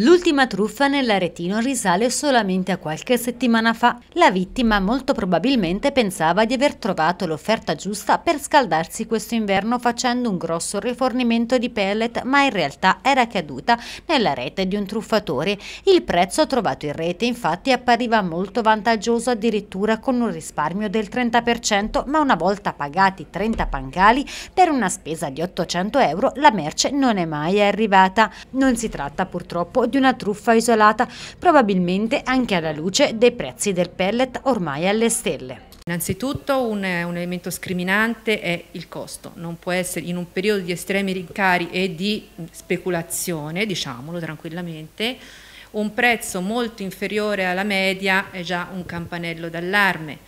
L'ultima truffa nell'aretino risale solamente a qualche settimana fa. La vittima molto probabilmente pensava di aver trovato l'offerta giusta per scaldarsi questo inverno facendo un grosso rifornimento di pellet, ma in realtà era caduta nella rete di un truffatore. Il prezzo trovato in rete infatti appariva molto vantaggioso addirittura con un risparmio del 30%, ma una volta pagati 30 pancali per una spesa di 800 euro la merce non è mai arrivata. Non si tratta purtroppo di una truffa isolata, probabilmente anche alla luce dei prezzi del pellet ormai alle stelle. Innanzitutto un, un, elemento scriminante è il costo, non può essere in un periodo di estremi rincari e di speculazione, diciamolo tranquillamente, un prezzo molto inferiore alla media è già un campanello d'allarme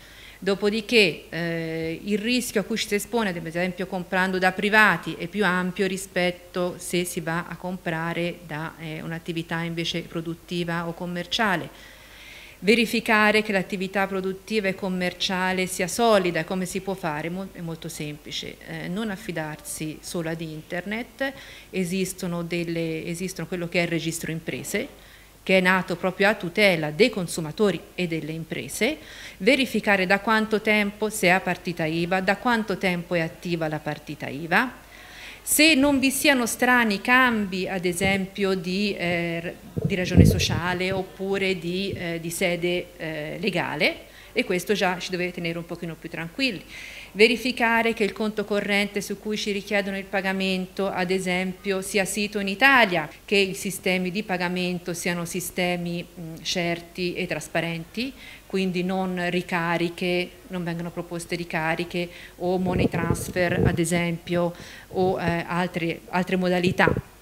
Dopodiché eh, il rischio a cui ci si espone, ad esempio comprando da privati, è più ampio rispetto se si va a comprare da eh, un'attività invece produttiva o commerciale. Verificare che l'attività produttiva e commerciale sia solida, come si può fare? È molto semplice, eh, non affidarsi solo ad internet, esistono, delle, esistono quello che è il registro imprese, che è nato proprio a tutela dei consumatori e delle imprese, verificare da quanto tempo se ha partita IVA, da quanto tempo è attiva la partita IVA, se non vi siano strani cambi, ad esempio, di, eh, di ragione sociale oppure di, eh, di sede eh, legale, e questo già ci deve tenere un pochino più tranquilli. Verificare che il conto corrente su cui ci richiedono il pagamento, ad esempio, sia sito in Italia, che i sistemi di pagamento siano sistemi certi e trasparenti, quindi non ricariche, non vengono proposte ricariche o money transfer, ad esempio, o eh, altre, altre modalità.